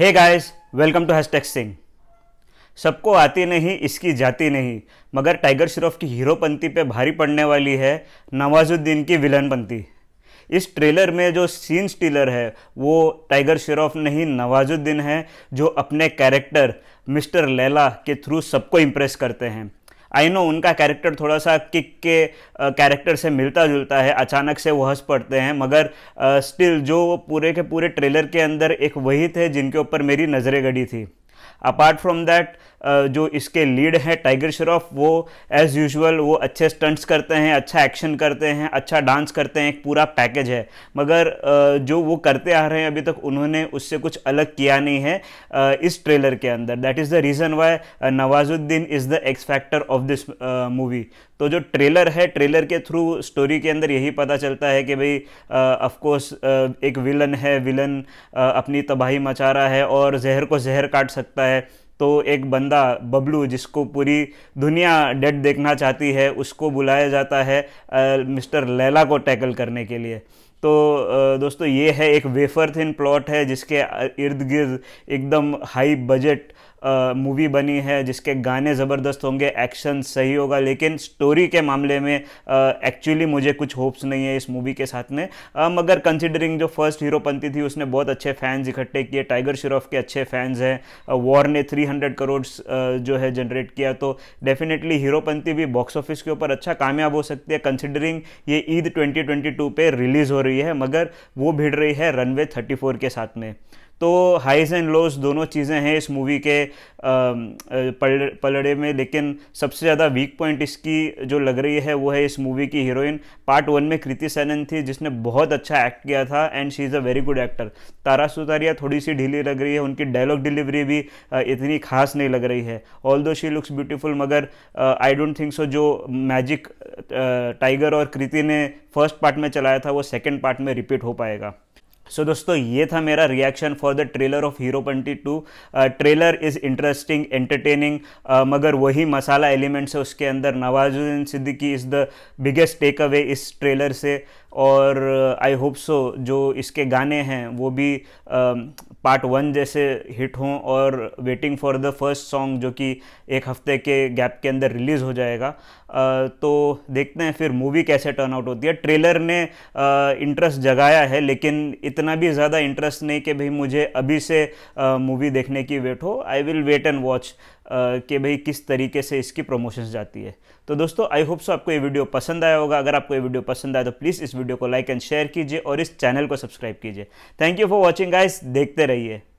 hey guys welcome to hashtag Singh सबको आती नहीं इसकी जाती नहीं मगर टाइगर श्रॉफ की हीरो पंती पे भारी पड़ने वाली है नवाजुद्दीन की विलन पंती इस ट्रेलर में जो सीन स्टीलर है वो टाइगर श्रॉफ नहीं नवाजुद्दीन है जो अपने कैरेक्टर मिस्टर लैला के थ्रू सबको इम्प्रेस करते हैं आई नो उनका कैरेक्टर थोड़ा सा किक के कैरेक्टर से मिलता जुलता है अचानक से वो हंस पड़ते हैं मगर स्टिल जो पूरे के पूरे ट्रेलर के अंदर एक वही थे जिनके ऊपर मेरी नज़रें गड़ी थी अपार्ट फ्रॉम दैट जो इसके लीड हैं टाइगर श्रॉफ वो एज़ यूजुअल वो अच्छे स्टंट्स करते हैं अच्छा एक्शन करते हैं अच्छा डांस करते हैं एक पूरा पैकेज है मगर जो वो करते आ रहे हैं अभी तक उन्होंने उससे कुछ अलग किया नहीं है इस ट्रेलर के अंदर that is the reason why Nawazuddin is the X factor of this movie तो जो ट्रेलर है ट्रेलर के थ्रू स्टोरी के अंदर यही पता चलता है कि भाई ऑफकोर्स एक विलन है विलन आ, अपनी तबाही मचा रहा है और जहर को जहर काट सकता है तो एक बंदा बबलू जिसको पूरी दुनिया डेड देखना चाहती है उसको बुलाया जाता है मिस्टर लैला को टैकल करने के लिए तो दोस्तों ये है एक वेफर थिन प्लॉट है जिसके इर्द गिर्द एकदम हाई बजट मूवी बनी है जिसके गाने ज़बरदस्त होंगे एक्शन सही होगा लेकिन स्टोरी के मामले में एक्चुअली मुझे कुछ होप्स नहीं है इस मूवी के साथ में आ, मगर कंसिडरिंग जो फर्स्ट हीरोपंथी थी उसने बहुत अच्छे फैंस इकट्ठे किए टाइगर श्रॉफ के अच्छे फैंस हैं वॉर ने 300 करोड़ जो है जनरेट किया तो डेफिनेटली हीरोपंथी भी बॉक्स ऑफिस के ऊपर अच्छा कामयाब हो सकती है कंसिडरिंग ये ईद ट्वेंटी ट्वेंटी रिलीज़ हो रही रही है मगर वो भिड़ रही है रनवे फोर के साथ में तो हाइज एंड लोज दोनों चीज़ें हैं इस मूवी के पलड़े में लेकिन सबसे ज़्यादा वीक पॉइंट इसकी जो लग रही है वो है इस मूवी की हीरोइन पार्ट वन में कृति सैनन थी जिसने बहुत अच्छा एक्ट किया था and she is a very good actor Tara Sutaria थोड़ी सी ढीली लग रही है उनकी डायलॉग डिलीवरी भी इतनी खास नहीं लग रही है ऑल दो शी लुक्स ब्यूटीफुल मगर आई डोंट थिंक सो जो मैजिक टाइगर और कृति ने फर्स्ट पार्ट में चलाया था वो सेकेंड पार्ट में रिपीट हो पाएगा सो so, दोस्तों ये था मेरा reaction for the trailer of Heropanti two trailer is interesting entertaining मगर वही मसाला एलिमेंट्स है उसके अंदर Nawazuddin Siddiqui is the biggest takeaway इस ट्रेलर से और आई होप सो जो इसके गाने हैं वो भी पार्ट um, वन जैसे हिट हों और waiting for the first song जो कि एक हफ्ते के गैप के अंदर रिलीज़ हो जाएगा uh, तो देखते हैं फिर मूवी कैसे टर्न आउट होती है ट्रेलर ने इंटरेस्ट uh, जगाया है लेकिन इतना भी ज़्यादा इंटरेस्ट नहीं कि भाई मुझे अभी से मूवी uh, देखने की वेट हो I will wait and watch कि भाई किस तरीके से इसकी प्रमोशंस जाती है तो दोस्तों आई होप सो आपको ये वीडियो पसंद आया होगा अगर आपको ये वीडियो पसंद आया तो प्लीज़ इस वीडियो को लाइक एंड शेयर कीजिए और इस चैनल को सब्सक्राइब कीजिए thank you for watching guys देखते रहिए